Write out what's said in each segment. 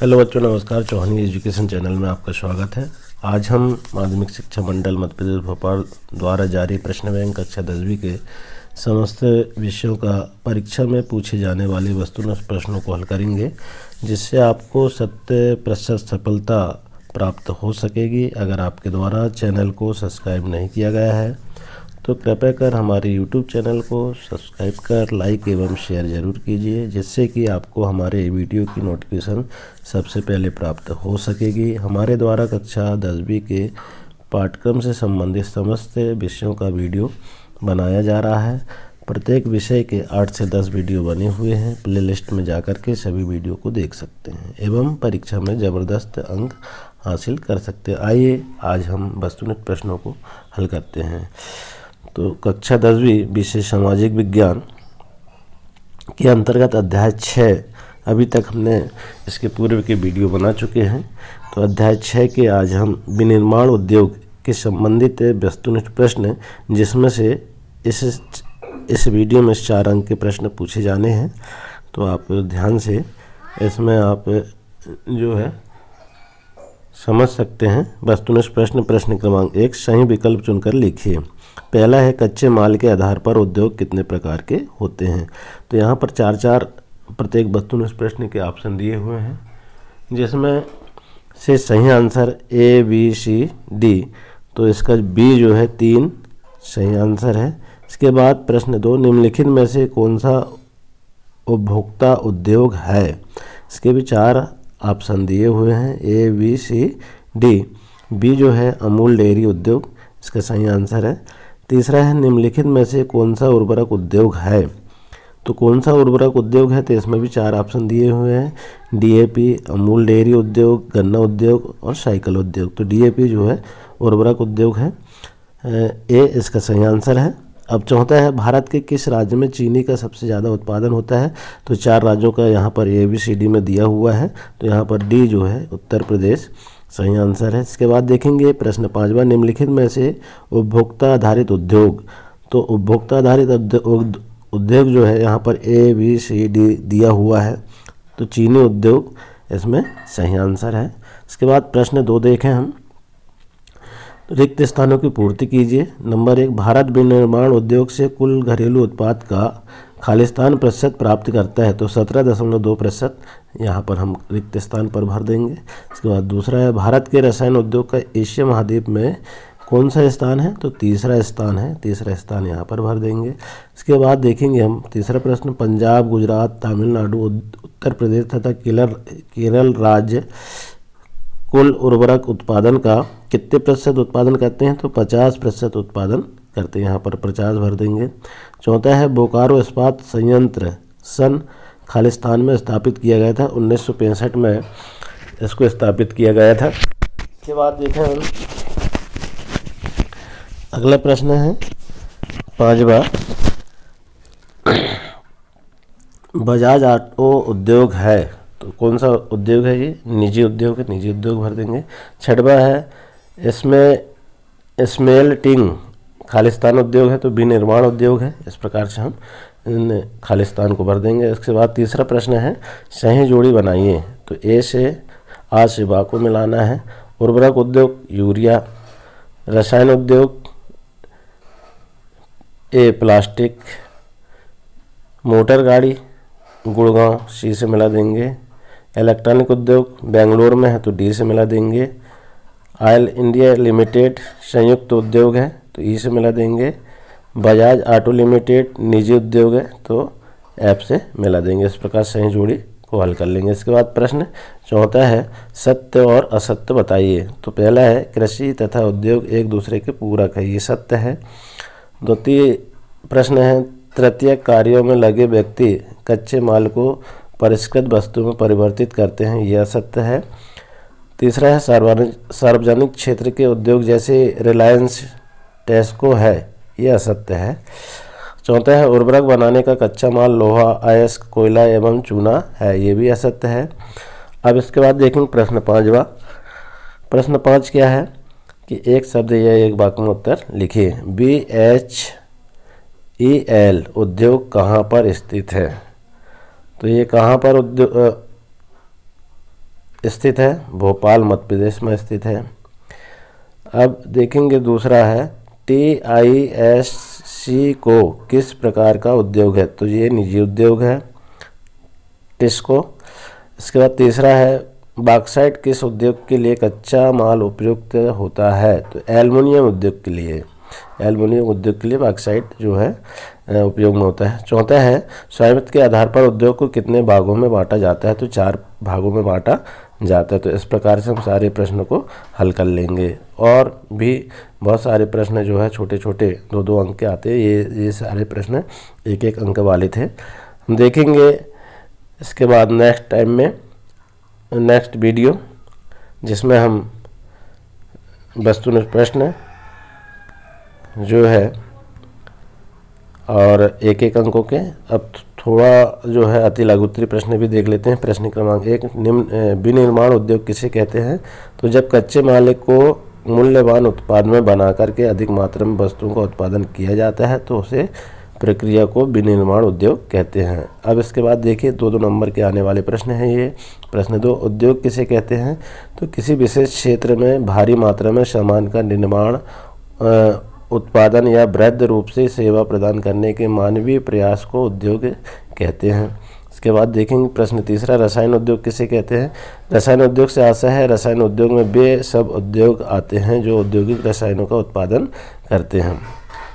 hello बच्चों नमस्कार चौहानी education channel में आपका स्वागत है आज हम माध्यमिक शिक्षा मंडल मध्य प्रदेश भोपाल द्वारा जारी प्रश्न बैंक कक्षा दसवीं के समस्त विषयों का परीक्षा में पूछे जाने वाले वस्तुनिष्ठ प्रश्नों को हल करेंगे जिससे आपको सत्य प्रतिशत सफलता प्राप्त हो सकेगी अगर आपके द्वारा चैनल को सब्सक्राइब नहीं किया गया है तो कृपया कर हमारे यूट्यूब चैनल को सब्सक्राइब कर लाइक एवं शेयर ज़रूर कीजिए जिससे कि आपको हमारे वीडियो की नोटिफिकेशन सबसे पहले प्राप्त हो सकेगी हमारे द्वारा कक्षा दसवीं के पाठ्यक्रम से संबंधित समस्त विषयों का वीडियो बनाया जा रहा है प्रत्येक विषय के आठ से दस वीडियो बने हुए हैं प्ले लिस्ट में जाकर के सभी वीडियो को देख सकते हैं एवं परीक्षा में ज़बरदस्त अंक हासिल कर सकते हैं आइए आज हम वस्तुनिष्ठ प्रश्नों को हल करते हैं तो कक्षा दसवीं विषय सामाजिक विज्ञान के अंतर्गत अध्याय छः अभी तक हमने इसके पूर्व के वीडियो बना चुके हैं तो अध्याय छः के आज हम विनिर्माण उद्योग के संबंधित वस्तुनिष्ठ प्रश्न जिसमें से इस इस वीडियो में चार अंक के प्रश्न पूछे जाने हैं तो आप ध्यान से इसमें आप जो है समझ सकते हैं वस्तुनिष्ठ प्रश्न प्रश्न क्रमांक एक सही विकल्प चुनकर लिखिए पहला है कच्चे माल के आधार पर उद्योग कितने प्रकार के होते हैं तो यहाँ पर चार चार प्रत्येक वस्तु ने प्रश्न के ऑप्शन दिए हुए हैं जिसमें से सही answer A B C D तो इसका बी जो है तीन सही आंसर है इसके बाद प्रश्न दो निम्नलिखित में से कौन सा उपभोक्ता उद्योग है इसके भी चार ऑप्शन दिए हुए हैं A B C D B जो है अमूल डेयरी उद्योग इसका सही आंसर है तीसरा है निम्नलिखित में से कौन सा उर्वरक उद्योग है तो कौन सा उर्वरक उद्योग है तो इसमें भी चार ऑप्शन दिए हुए हैं डीएपी अमूल डेयरी उद्योग गन्ना उद्योग और साइकिल उद्योग तो डीएपी जो है उर्वरक उद्योग है ए इसका सही आंसर है अब चौथा है भारत के किस राज्य में चीनी का सबसे ज़्यादा उत्पादन होता है तो चार राज्यों का यहाँ पर ए बी सी डी में दिया हुआ है तो यहाँ पर डी जो है उत्तर प्रदेश सही आंसर है इसके बाद देखेंगे प्रश्न पाँचवा निम्नलिखित में से उपभोक्ता आधारित उद्योग तो उपभोक्ता आधारित उद्योग जो है यहाँ पर ए बी सी डी दिया हुआ है तो चीनी उद्योग इसमें सही आंसर है इसके बाद प्रश्न दो देखें हम रिक्त स्थानों की पूर्ति कीजिए नंबर एक भारत विनिर्माण उद्योग से कुल घरेलू उत्पाद का खालिस्तान प्रतिशत प्राप्त करता है तो सत्रह दशमलव दो प्रतिशत यहाँ पर हम रिक्त स्थान पर भर देंगे इसके बाद दूसरा है भारत के रसायन उद्योग का एशिया महाद्वीप में कौन सा स्थान है तो तीसरा स्थान है तीसरा स्थान यहाँ पर भर देंगे इसके बाद देखेंगे हम तीसरा प्रश्न पंजाब गुजरात तमिलनाडु उत्तर प्रदेश तथा केरल केरल राज्य कुल उर्वरक उत्पादन का कितने प्रतिशत उत्पादन करते हैं तो पचास प्रतिशत उत्पादन करते हैं यहाँ पर प्रचार भर देंगे चौथा है बोकारो इस्पात संयंत्र सन खालिस्तान में स्थापित किया गया था उन्नीस में इसको स्थापित किया गया था इसके बाद देखें हम अगला प्रश्न है पांचवा बजाज ऑटो उद्योग है तो कौन सा उद्योग है ये निजी उद्योग है निजी उद्योग भर देंगे छठवा है इसमें स्मेल टिंग खालिस्तान उद्योग है तो विनिर्माण उद्योग है इस प्रकार से हम इन खालिस्तान को भर देंगे इसके बाद तीसरा प्रश्न है सही जोड़ी बनाइए तो ए से आ से बा को मिलाना है उर्वरक उद्योग यूरिया रसायन उद्योग ए प्लास्टिक मोटर गाड़ी गुड़गांव सी से मिला देंगे इलेक्ट्रॉनिक उद्योग बेंगलोर में है तो डी से मिला देंगे आयल इंडिया लिमिटेड संयुक्त उद्योग है तो ई से मिला देंगे बजाज ऑटो लिमिटेड निजी उद्योग है तो ऐप से मिला देंगे इस प्रकार सही जोड़ी को हल कर लेंगे इसके बाद प्रश्न चौथा है सत्य और असत्य बताइए तो पहला है कृषि तथा उद्योग एक दूसरे के पूरक है ये सत्य है द्वितीय प्रश्न है तृतीय कार्यों में लगे व्यक्ति कच्चे माल को परिष्कृत वस्तु में परिवर्तित करते हैं यह असत्य है तीसरा है सार्वजनिक क्षेत्र के उद्योग जैसे रिलायंस टेस्को है यह असत्य है चौथा है उर्वरक बनाने का कच्चा माल लोहा अयस्क कोयला एवं चूना है ये भी असत्य है अब इसके बाद देखेंगे प्रश्न पाँचवा प्रश्न पाँच क्या है कि एक शब्द या एक वाक्य में उत्तर लिखिए बी एच ई एल उद्योग कहाँ पर स्थित है तो ये कहाँ पर उद्योग स्थित है भोपाल मध्य प्रदेश में स्थित है अब देखेंगे दूसरा है टी को किस प्रकार का उद्योग है तो ये निजी उद्योग है टिस्को इसके बाद तीसरा है बाक्साइट किस उद्योग के लिए कच्चा माल उपयुक्त होता है तो एलमिनियम उद्योग के लिए एलमिनियम उद्योग के लिए बाक्साइट जो है उपयोग में होता है चौथा है स्वामित्व के आधार पर उद्योग को कितने भागों में बांटा जाता है तो चार भागों में बांटा जाता है तो इस प्रकार से हम सारे प्रश्नों को हल कर लेंगे और भी बहुत सारे प्रश्न जो है छोटे छोटे दो दो अंक के आते ये ये सारे प्रश्न एक एक अंक वाले थे हम देखेंगे इसके बाद नेक्स्ट टाइम में नेक्स्ट वीडियो जिसमें हम वस्तु प्रश्न जो है और एक एक अंकों के अब थोड़ा जो है अति लघुत्तरी प्रश्न भी देख लेते हैं प्रश्न क्रमांक एक निम्न विनिर्माण उद्योग किसे कहते हैं तो जब कच्चे माल को मूल्यवान उत्पाद में बना करके अधिक मात्रा में वस्तुओं का उत्पादन किया जाता है तो उसे प्रक्रिया को विनिर्माण उद्योग कहते हैं अब इसके बाद देखिए दो दो नंबर के आने वाले प्रश्न हैं ये प्रश्न दो उद्योग किसे कहते हैं तो किसी विशेष क्षेत्र में भारी मात्रा में सामान का निर्माण उत्पादन या वृद्ध रूप से सेवा प्रदान करने के मानवीय प्रयास को उद्योग कहते हैं इसके बाद देखेंगे प्रश्न तीसरा रसायन उद्योग किसे कहते हैं रसायन उद्योग से आशा है रसायन उद्योग में बे सब उद्योग आते हैं जो औद्योगिक रसायनों का उत्पादन करते हैं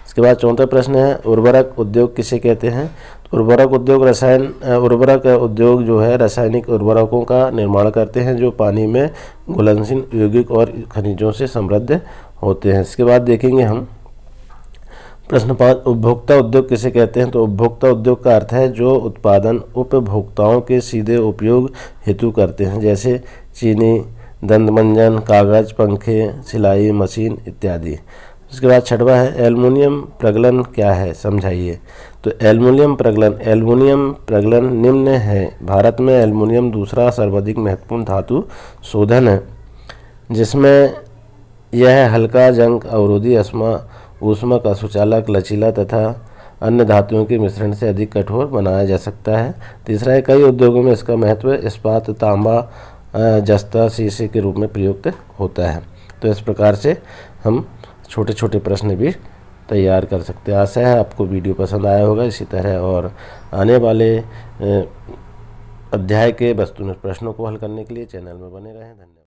इसके बाद चौथा प्रश्न है उर्वरक उद्योग किसे कहते हैं उर्वरक उद्योग रसायन उर्वरक उद्योग जो है रासायनिक उर्वरकों का निर्माण करते हैं जो पानी में घुलनशील यौगिक और खनिजों से समृद्ध होते हैं इसके बाद देखेंगे हम प्रश्न पाँच उपभोक्ता उद्योग किसे कहते हैं तो उपभोक्ता उद्योग का अर्थ है जो उत्पादन उपभोक्ताओं के सीधे उपयोग हेतु करते हैं जैसे चीनी दंतमंजन कागज पंखे सिलाई मशीन इत्यादि उसके बाद छठवा है एलमोनियम प्रगलन क्या है समझाइए तो एलमिनियम प्रगलन एलमिनियम प्रगलन निम्न है भारत में एलमोनियम दूसरा सर्वाधिक महत्वपूर्ण धातु शोधन है जिसमें यह हल्का जंग अवरोधी अस्मा ऊष्मा का सुचालक लचीला तथा अन्य धातुओं के मिश्रण से अधिक कठोर बनाया जा सकता है तीसरा है कई उद्योगों में इसका महत्व इस्पात तांबा जस्ता शीशे के रूप में प्रयुक्त होता है तो इस प्रकार से हम छोटे छोटे प्रश्न भी तैयार कर सकते हैं आशा है आपको वीडियो पसंद आया होगा इसी तरह और आने वाले अध्याय के वस्तु प्रश्नों को हल करने के लिए चैनल में बने रहें धन्यवाद